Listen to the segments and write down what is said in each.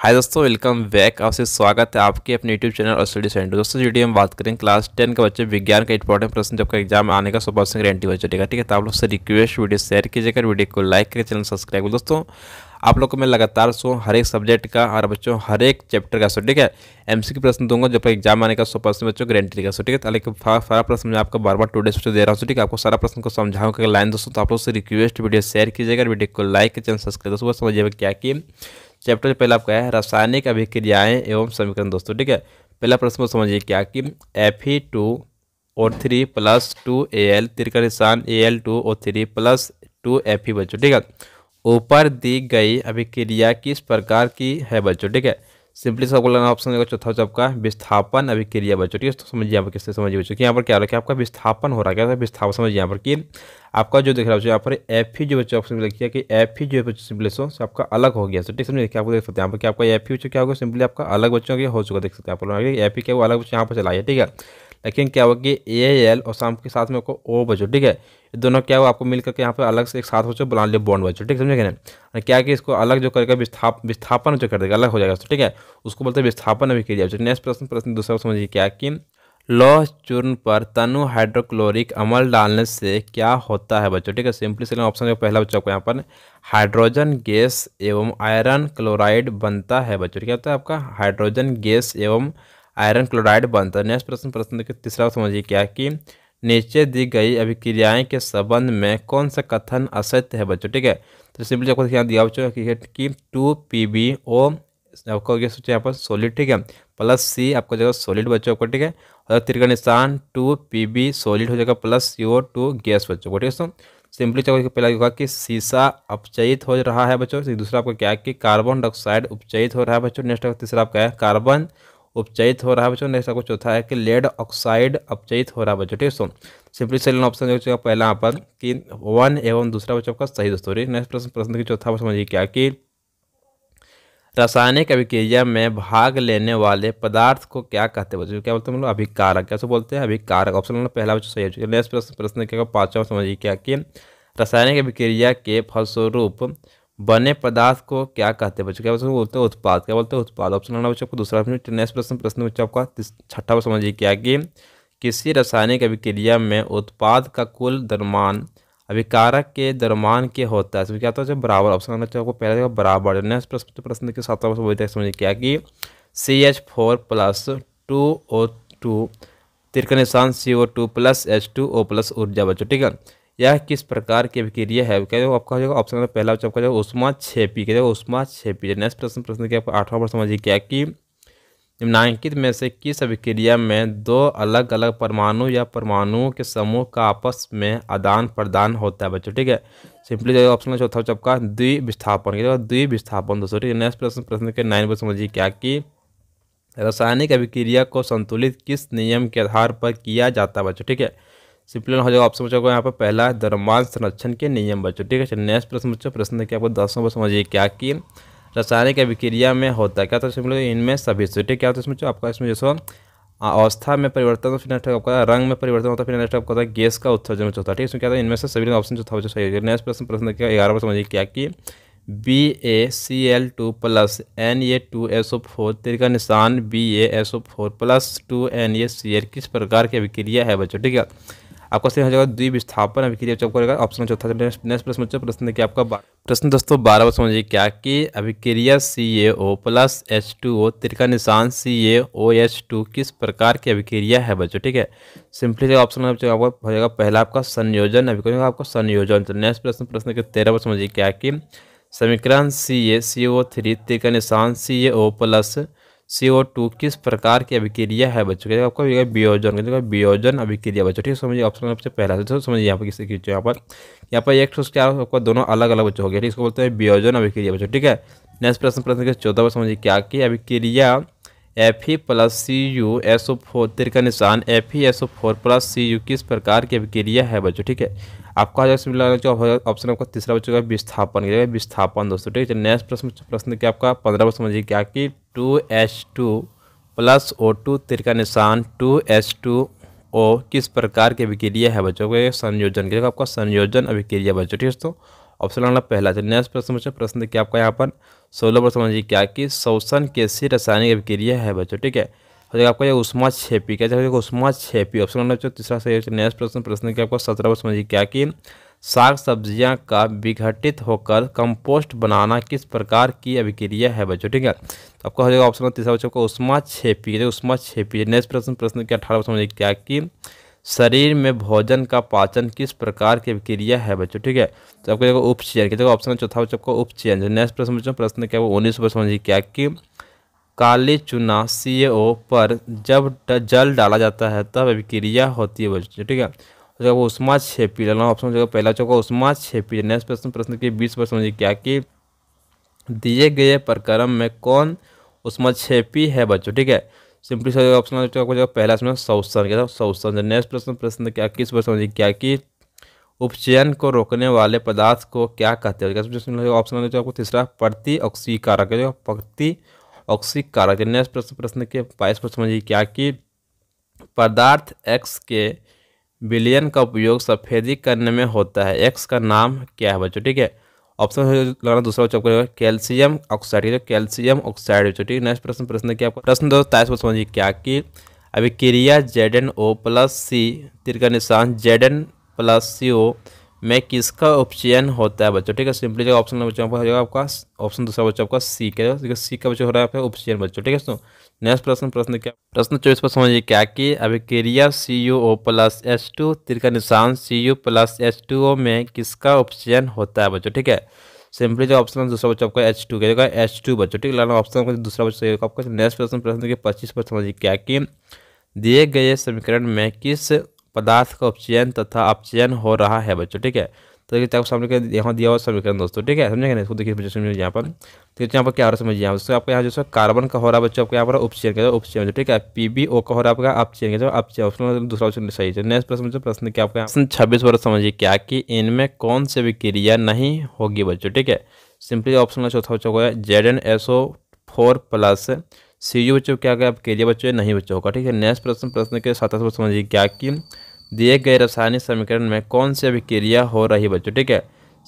हाय दोस्तों welcome back आपसे स्वागत है आपके अपने यूट्यूब चैनल और स्टडी सेंटर दोस्तों जी हम बात करें क्लास टेन का बच्चे विज्ञान का इंपॉर्टेंट प्रश्न जब का एग्जाम आने का सौ परसेंट गारंटी हो जाएगा ठीक है तो आप लोग से रिक्वेस्ट वीडियो शेयर कीजिएगा वीडियो को लाइक करें चैनल सब्सक्राइब दोस्तों आप लोग को मैं लगातार सो हर एक सब्जेक्ट का और बच्चों हर एक चैप्टर का सो ठीक है एम सी प्रश्न दूंगा जब एग्जाम आने का सौ परसेंट बच्चों गारंटी का सो ठीक है तो लेकिन सारा प्रश्न मैं आपको बार बार टू डेज दे रहा हूँ ठीक है आपको सारा प्रश्न को समझाऊँ लाइन दोस्तों तो आप लोग से रिक्वेस्ट वीडियो शेयर कीजिएगा वीडियो को लाइक चैनल सब्सक्राइब दोस्तों समझिएगा क्या कि चैप्टर पहला आपका है रासायनिक अभिक्रियाएं एवं समीकरण दोस्तों ठीक है पहला प्रश्न समझिए क्या कि F E two O three plus two A L तिरकर निशान A L two O three plus two F E बच्चों ठीक है ऊपर दी गई अभिक्रिया किस प्रकार की है बच्चों ठीक है सिंपली सबको लगाना ऑप्शन देगा चौथा जो आपका विस्थापन अभिक्रिया बच्चों ठीक है तो समझिए यहाँ पर किससे समझिए बच्चों की यहाँ पर क्या हो रहा है आपका विस्थापन हो रहा है क्या विस्थापन समझिए यहाँ पर कि आपका जो देख रहा है यहाँ पर एफ ही जो बच्चों ऑप्शन में किया कि एफ ही जो है सिंपली सो आपका अलग हो गया तो ठीक समझिए आपको देख सकते हैं यहाँ पर क्या आपका एफ ही बच्चों क्या होगा सिंपली आपका अलग बच्चों के हो चुका देख सकते हैं आप लोग एफ ही क्या वो अलग बच्चों यहाँ पर चलाइए ठीक है लेकिन क्या होगा कि ए एल और शाम के साथ में आपको ओ बचो ठीक है ये दोनों क्या हुआ आपको मिल करके यहाँ पर अलग से एक साथ बचो बुलान लिए बॉन्ड बचो ठीक समझे ना क्या कि इसको अलग जो करेगा विस्थाप विस्थापन जो कर देगा अलग हो जाएगा ठीक है उसको बोलते हैं विस्थापन अभी किया जाए नेक्स्ट प्रश्न प्रश्न दूसरा समझिए क्या कि लौह चूर्ण पर तनु हाइड्रोक्लोरिक अमल डालने से क्या होता है बच्चों ठीक है सिंपली सिलेक्ट ऑप्शन का पहला बच्चों को यहाँ पर हाइड्रोजन गैस एवं आयरन क्लोराइड बनता है बच्चों क्या होता है तो आपका हाइड्रोजन गैस एवं आयरन क्लोराइड बनता है नेक्स्ट प्रश्न प्रश्न देखिए तीसरा समझिए क्या कि नीचे दी गई अभिक्रियाएं के संबंध में कौन सा कथन असत्य है बच्चों ठीक है तो सिंपली आपको ध्यान दिया बच्चों कि टू पी बी ओ आपको हो सोचिए यहाँ पर सोलिड ठीक है प्लस सी आपको जगह सोलिड बच्चों को ठीक है और तिर निशान टू पी बी सोलिड हो जाएगा plus C O two gas बच्चों को ठीक है सो सिंपली चौको पहला होगा कि सीसा अपचयित हो रहा है बच्चों दूसरा आपको क्या है कि कार्बन डाइऑक्साइड उपचयित हो रहा है बच्चों नेक्स्ट तीसरा आपका है कार्बन उपचयित हो रहा है बच्चों नेक्स्ट आपको चौथा है कि लेड ऑक्साइड अपचयित हो रहा है बच्चों ठीक है सो सिंपली सेलेक्ट ऑप्शन जो का पहला यहाँ पर कि वन एवं दूसरा बच्चों का सही दोस्तों नेक्स्ट प्रश्न प्रश्न की चौथा बच्चों समझिए क्या कि रासायनिक अभिक्रिया में भाग लेने वाले पदार्थ को क्या कहते हैं बच्चों क्या बोलते हैं मतलब अभिकारक कैसे बोलते हैं अभिकारक ऑप्शन नंबर पहला बच्चों सही हो चुका है नेक्स्ट प्रश्न प्रश्न क्या पाँचवा समझिए क्या कि रासायनिक अभिक्रिया के फलस्वरूप बने पदार्थ को क्या कहते हैं बच्चों क्या बच्चों बोलते हैं उत्पाद क्या बोलते हैं उत्पाद ऑप्शन नंबर बच्चों आपको दूसरा ऑप्शन नेक्स्ट प्रश्न प्रश्न बच्चों आपका छठा पर समझिए क्या कि किसी रासायनिक अभिक्रिया में उत्पाद का कुल दरमान अभिकारक के दरमान के होता है इसमें क्या होता है बराबर ऑप्शन नंबर बच्चों आपको पहला देखा बराबर नेक्स्ट प्रश्न प्रश्न के साथ समझिए क्या कि C H four plus two O two तिरकनिशान C O two plus H two O plus ऊर्जा बच्चों ठीक है यह किस प्रकार की अभिक्रिया है क्या देखो आपका जो ऑप्शन नंबर पहला आपका जो उष्मा छेपी क्या देखो उष्मा छेपी नेक्स्ट तो प्रश्न प्रश्न के आपको आठवां प्रश्न समझिए क्या कि निम्नांकित में से किस अभिक्रिया में दो अलग अलग परमाणु या परमाणुओं के समूह का आपस में आदान प्रदान होता है बच्चों ठीक है सिंपली जो ऑप्शन चौथा चौपका द्विविस्थापन द्विविस्थापन दोस्तों ठीक है नेक्स्ट प्रश्न प्रश्न के नाइन पर समझिए क्या कि रासायनिक अभिक्रिया को संतुलित किस नियम के आधार पर किया जाता है बच्चों ठीक है सिंपल हो जाएगा ऑप्शन बच्चों को यहाँ पर पहला है धर्मान संरक्षण के नियम बच्चों ठीक है नेक्स्ट प्रश्न बच्चों प्रश्न देखिए आपको दस नंबर समझिए क्या कि रासायनिक अभिक्रिया में होता है क्या था तो सिंपल इनमें सभी से ठीक क्या होता तो है इसमें आपका इसमें जैसे अवस्था में परिवर्तन फिर नेक्स्ट आपका रंग में परिवर्तन होता है फिर नेक्स्ट आपको होता है गैस का उत्सर्जन होता है ठीक है क्या था इनमें से सभी ऑप्शन जो था सही है नेक्स्ट प्रश्न प्रश्न देखिए ग्यारह पर समझिए क्या कि B A C L two plus N A two S O four तिर का निशान B A S O four plus two N A C L किस प्रकार की अभिक्रिया है बच्चों ठीक है आपका सही हो जाएगा द्विविस्थापन अभिक्रिया जब करेगा ऑप्शन चौथा नेक्स्ट प्रश्न बच्चों प्रश्न देखिए आपका प्रश्न दोस्तों बारह बार समझिए क्या कि अभिक्रिया C A O plus H two O तिरका निशान C A O H to किस प्रकार की अभिक्रिया है बच्चों ठीक है सिंपली ऑप्शन आपका हो जाएगा पहला आपका संयोजन अभिक्रिया आपका संयोजन तो नेक्स्ट प्रश्न प्रश्न के तेरह बार समझिए क्या कि समीकरण सी ए सी ओ थ्री तिरका निशान C A O plus C O to किस प्रकार की अभिक्रिया है बच्चों के आपको बियोजन बियोजन अभिक्रिया बच्चों ठीक है समझिए ऑप्शन सबसे पहला से तो समझिए यहाँ पर किसी की यहाँ पर यहाँ पर एक क्या आपका दोनों अलग अलग बच्चों हो गया इसको बोलते हैं बियोजन अभिक्रिया बच्चों ठीक है नेक्स्ट प्रश्न प्रश्न चौदह पर समझिए क्या की अभिक्रिया F E plus C U S O four तिर का निशान F E S O four plus C U किस प्रकार की अभिक्रिया है बच्चों ठीक है आपका आ जाएगा सिविल जो ऑप्शन आपका तीसरा बच्चों का विस्थापन गिरेगा विस्थापन दोस्तों ठीक है नेक्स्ट प्रश्न प्रश्न क्या आपका पंद्रह प्रश्न समझिए क्या कि two H two plus O two तिर का निशान टू एच टू ओ किस प्रकार की अभिक्रिया है बच्चों का संयोजन गिरेगा आपका संयोजन अभिक्रिया बच्चों ठीक है दोस्तों ऑप्शन नंबर पहला चलिए नेक्स्ट प्रश्न पूछा प्रश्न क्या आपका यहाँ पर सोलह प्रश्न समझिए क्या कि शोषण कैसी रासायनिक अभिक्रिया है बच्चों ठीक है हो तो आपका जो उस्मा छेपी क्या जाएगा उस्मा छेपी ऑप्शन नंबर तीसरा सही है नेक्स्ट प्रश्न प्रश्न की आपको सत्रह पर समझिए क्या कि साग सब्जियां का विघटित होकर कंपोस्ट बनाना किस प्रकार की अभिक्रिया है बच्चों ठीक है तो आपका हो जाएगा ऑप्शन नंबर तीसरा बच्चों का उष्मा छेपी उष्मा छेपी नेक्स्ट प्रश्न प्रश्न के अठारह समझिए क्या कि शरीर में भोजन का पाचन किस प्रकार की अभिक्रिया है बच्चों ठीक है तो आपको देखो उपचयन क्या देखो ऑप्शन चौथा बच्चों को उपचयन नेक्स्ट प्रश्न बच्चों प्रश्न क्या वो उन्नीस पर समझिए क्या कि काले चूना सी पर जब जल डाला जाता है तब अभिक्रिया होती है बच्चों ठीक है तो जब वो उष्मा छेपी डालना ऑप्शन जगह पहला चौका उष्मा छेपी नेक्स्ट प्रश्न प्रश्न के बीस पर समझिए क्या कि दिए गए प्रक्रम में कौन उष्मा छेपी है बच्चों ठीक है सिंपली सही ऑप्शन आपको पहला इसमें सौसन क्या था सौसन नेक्स्ट प्रश्न प्रश्न क्या किस पर समझिए क्या कि उपचयन को रोकने वाले पदार्थ को क्या कहते हैं तो ऑप्शन तीसरा प्रति ऑक्सीकारक प्रति कारक नेक्स्ट प्रश्न प्रश्न के बाईस प्रश्न समझिए क्या कि पदार्थ एक्स के बिलियन का उपयोग सफेदी करने में होता है एक्स का नाम क्या है बच्चों ठीक है ऑप्शन लगाना दूसरा बच्चों को कैल्शियम ऑक्साइड ठीक है कैल्शियम ऑक्साइड बच्चों ठीक है नेक्स्ट प्रश्न प्रश्न क्या प्रश्न दो ताइस प्रश्न समझिए क्या कि अभी क्रिया Z N O plus C तिर का निशान Z N plus C O में किसका उपचयन होता है बच्चों ठीक है सिंपली जगह ऑप्शन नंबर चौंपा हो जाएगा आपका ऑप्शन दूसरा बच्चा आपका सी क्या सी का बच्चा हो रहा है आपका ऑप्शन बच्चों ठीक है दोस्तों नेक्स्ट प्रश्न प्रश्न क्या प्रश्न चौबीस पर समझिए क्या कि अभी क्रिया C U O plus H two तिर का निशान C U plus H two O में किसका उपचयन होता है बच्चों ठीक है सिंपली जो ऑप्शन दूसरा बच्चा आपका एच टू क्या एच टू बच्चों ठीक है ऑप्शन दूसरा बच्चा आपका नेक्स्ट प्रश्न प्रश्न के पच्चीस पर समझिए क्या कि दिए गए समीकरण में किस पदार्थ का उपचयन तथा अपचयन हो रहा है बच्चों ठीक है तो देखिए आपको समीकरण यहाँ दिया हुआ समीकरण दोस्तों ठीक है समझेंगे नहीं देखिए बच्चों समझिए यहाँ पर तो यहाँ पर क्या हो रहा है समझिए यहाँ दोस्तों आपको यहाँ जो है कार्बन का हो रहा है बच्चों आपको यहाँ पर उपचयन का उपचयन ठीक है पी बी ओ का हो रहा है आपका अपचयन का जो अपचयन ऑप्शन मतलब दूसरा ऑप्शन सही है नेक्स्ट प्रश्न बच्चों प्रश्न क्या आपका ऑप्शन छब्बीस वर्ष समझिए क्या कि इनमें कौन से भी क्रिया नहीं होगी बच्चों ठीक है सिंपली ऑप्शन चौथा बच्चों को है Z N S O four plus C U बच्चों क्या गया के लिए बच्चों नहीं बच्चों होगा ठीक है नेक्स्ट प्रश्न प्रश्न के साथ साथ समझिए क्या कि दिए गए रासायनिक समीकरण में कौन सी अभिक्रिया हो रही है बच्चों ठीक है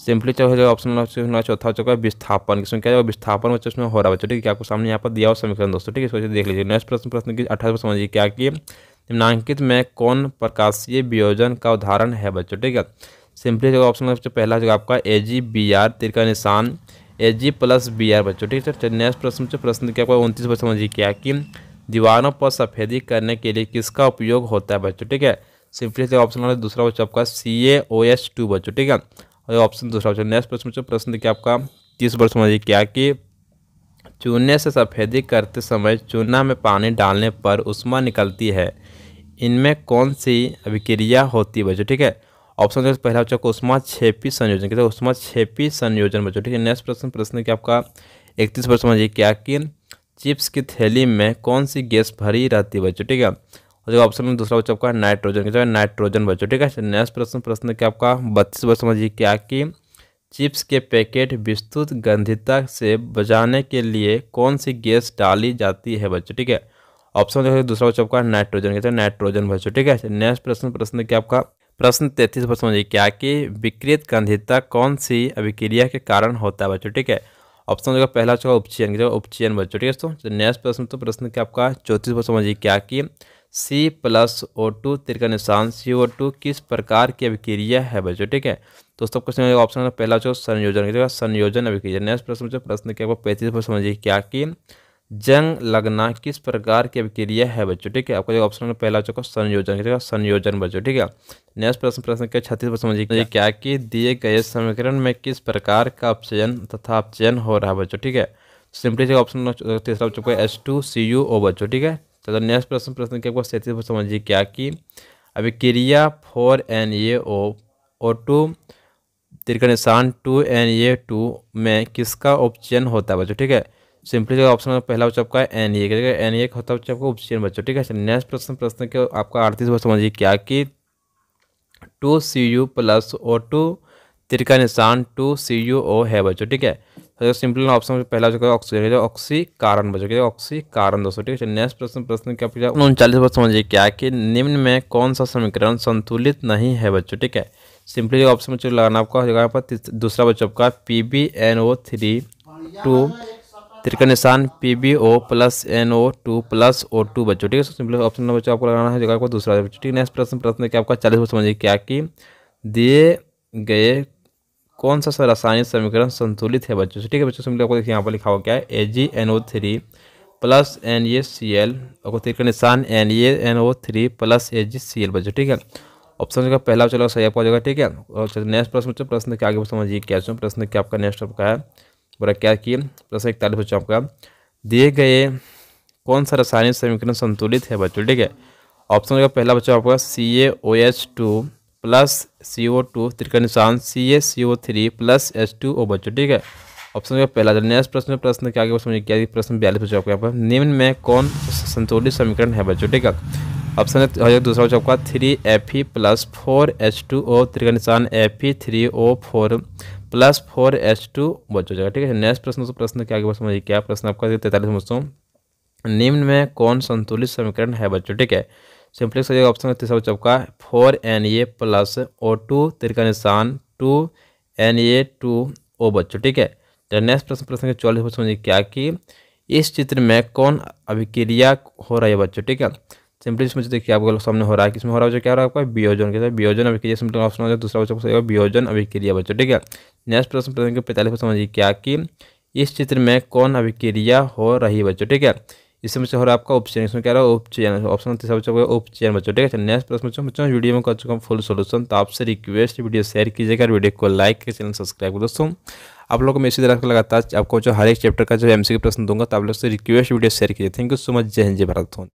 सिंपली चौथे ऑप्शन नंबर चौथा चौका है विस्थापन किसमें क्या विस्थापन बच्चों उसमें हो रहा है बच्चों ठीक है आपको सामने यहाँ पर दिया हुआ समीकरण दोस्तों ठीक है इसको देख लीजिए नेक्स्ट प्रश्न प्रश्न की अठारह समझिए क्या कि निम्नांकित में कौन प्रकाशीय वियोजन का उदाहरण है बच्चों ठीक है सिंपली जो ऑप्शन पहला जो आपका ए जी बी आर तिर का निशान H G plus B R बच्चों ठीक है सर नेक्स्ट प्रश्न से प्रश्न क्या उनतीस बच्चों समझिए क्या कि दीवारों पर सफ़ेदी करने के लिए किसका उपयोग होता है बच्चों ठीक है सिंपली से ऑप्शन वाला दूसरा बच्चों आपका C A O S to बच्चों ठीक है और ऑप्शन दूसरा बच्चों नेक्स्ट प्रश्न बच्चों प्रश्न क्या आपका तीस वर्ष समझिए क्या कि चूने से सफ़ेदी करते समय चूना में पानी डालने पर उष्मा निकलती है इनमें कौन सी अभिक्रिया होती है बच्चों ठीक है ऑप्शन जो पहला बच्चा कोस्मा छेपी संयोजन कहते हैं कोस्मा छेपी संयोजन बच्चों ठीक है नेक्स्ट प्रश्न प्रश्न है कि आपका इकतीस प्रश्न समझिए क्या कि चिप्स की थैली में कौन सी गैस भरी रहती है बच्चों ठीक है और जो ऑप्शन में दूसरा बच्चा आपका नाइट्रोजन कहते हैं नाइट्रोजन बच्चों ठीक है नेक्स्ट प्रश्न प्रश्न है आपका बत्तीस प्रश्न समझिए क्या कि चिप्स के पैकेट विस्तृत गंधिता से बचाने के लिए कौन सी गैस डाली जाती है बच्चों ठीक है ऑप्शन है दूसरा बच्चा आपका नाइट्रोजन कहते हैं नाइट्रोजन बच्चों ठीक है नेक्स्ट प्रश्न प्रश्न क्या आपका प्रश्न तैतीस पर समझिए क्या कि विकृत गंधीता कौन सी अभिक्रिया के कारण होता है बच्चों ठीक है ऑप्शन जो पहला होगा उपचयन जगह उपचयन बच्चों ठीक है दोस्तों नेक्स्ट तो प्रश्न तो प्रश्न क्या आपका चौंतीस पर समझिए क्या कि सी प्लस ओ टू तिरका निशान सी ओ टू किस प्रकार की अभिक्रिया है बच्चों ठीक है दोस्तों क्वेश्चन ऑप्शन पहला जो संयोजन संयोजन अभिक्रिया नेक्स्ट प्रश्न प्रश्न क्या आपको पैंतीस पर समझिए क्या कि जंग लगना किस प्रकार की अभिक्रिया है बच्चों ठीक है आपको जो ऑप्शन पहला चुका संयोजन संयोजन बच्चों ठीक है नेक्स्ट प्रश्न प्रश्न के छत्तीस पर समझिए क्या कि दिए गए समीकरण में किस प्रकार का अपचयन तथा अपचयन हो रहा है बच्चों ठीक है सिंपली जो ऑप्शन तीसरा हो चुका है S two C U O बच्चों ठीक है तो नेक्स्ट प्रश्न प्रश्न के आपको सैंतीस पर समझिए क्या कि अभिक्रिया four N A O O two तिरकनिशान निशान टू एन ए टू में किसका उपचयन होता है बच्चों ठीक है सिंपली जो ऑप्शन पहला बच्चा आपका एन ई करेगा एन ई होता है बच्चा आपका ऑप्शन बच्चों ठीक है नेक्स्ट प्रश्न प्रश्न के आपका अड़तीस समझिए क्या कि two C U plus O two तिर का निशान टू सी यू ओ है बच्चों ठीक है तो सिंपल ऑप्शन में पहला जो ऑक्सीजन जो ऑक्सी कारण बच्चों के ऑक्सी कारण दोस्तों ठीक है नेक्स्ट प्रश्न प्रश्न क्या पूछा उनचालीस वर्ष समझिए क्या कि निम्न में कौन सा समीकरण संतुलित नहीं है बच्चों ठीक है सिंपली ऑप्शन बच्चों लगाना आपका दूसरा बच्चों का P B N O three two त्रिका निशान P B O plus N O two plus O two बच्चों ठीक है सिंपल ऑप्शन नंबर बच्चों आपको लगाना है जगह आपका दूसरा बच्चों ठीक है नेक्स्ट प्रश्न प्रश्न क्या आपका चालीस बच्चों समझिए क्या कि दिए गए कौन सा सा रासायनिक समीकरण संतुलित है बच्चों से ठीक है बच्चों सिंपल आपको देखिए यहाँ पर लिखा हुआ क्या है A G N O three plus N A C L आपको त्रिका निशान N A N O three plus A G C L बच्चों ठीक है ऑप्शन जो पहला चलो सही आपका जगह ठीक है और नेक्स्ट प्रश्न बच्चों प्रश्न क्या आगे समझिए क्या प्रश्न क्या आपका नेक्स्ट आपका है पूरा क्या कि प्रश्न इकतालीस बच्चों आपका दिए गए कौन सा रासायनिक समीकरण संतुलित है बच्चों ठीक है ऑप्शन का पहला बच्चा आपका C A O H two plus C O two त्रिका निशान C A C O three plus H two O बच्चों ठीक है ऑप्शन का पहला नेक्स्ट प्रश्न प्रश्न क्या क्या समझ क्या प्रश्न बयालीस बच्चों आपका यहाँ पर निम्न में कौन संतुलित समीकरण है बच्चों ठीक है ऑप्शन है दूसरा बच्चा आपका three F E plus four H two O त्रिका निशान F E three O four plus four H two बच हो जाएगा ठीक है नेक्स्ट प्रश्न दोस्तों प्रश्न के आगे बस समझिए क्या प्रश्न आपका तैतालीस दोस्तों निम्न में कौन संतुलित समीकरण है बच्चों ठीक है सिंपली सही ऑप्शन है तीसरा बच्चों का four N A plus O two तिर का निशान two N A two O बच्चों ठीक है तो नेक्स्ट प्रश्न प्रश्न के चौलीस समझिए क्या कि इस चित्र में कौन अभिक्रिया हो रही है बच्चों ठीक है सिंपली इसमें देखिए आपको सामने हो रहा है किसमें हो रहा है जो क्या हो रहा है आपका बियोजन के साथ बियोजन अभिक्रिया सिंपल ऑप्शन हो जाए दूसरा बच्चा पूछेगा बियोजन अभिक्रिया बच्चों ठीक है नेक्स्ट प्रश्न प्रश्न के पैंतालीस पर समझिए क्या कि इस चित्र में कौन अभिक्रिया हो रही बच्चों ठीक है इससे बच्चा हो रहा है आपका उपचयन इसमें क्या रहा है उपचयन ऑप्शन तीसरा बच्चों का उपचयन बच्चों ठीक है अच्छा, नेक्स्ट प्रश्न बच्चों बच्चों वीडियो में कर चुका हूँ फुल सोल्यूशन तो आपसे रिक्वेस्ट वीडियो शेयर कीजिएगा वीडियो को लाइक के चैनल सब्सक्राइब करो दोस्तों आप लोगों को मैं इसी तरह का लगातार आपको जो हर एक चैप्टर का जो एमसी प्रश्न दूंगा तो आप लोग से रिक्वेस्ट वीडियो शेयर कीजिए थैंक यू सो मच जय हिंद जय भारत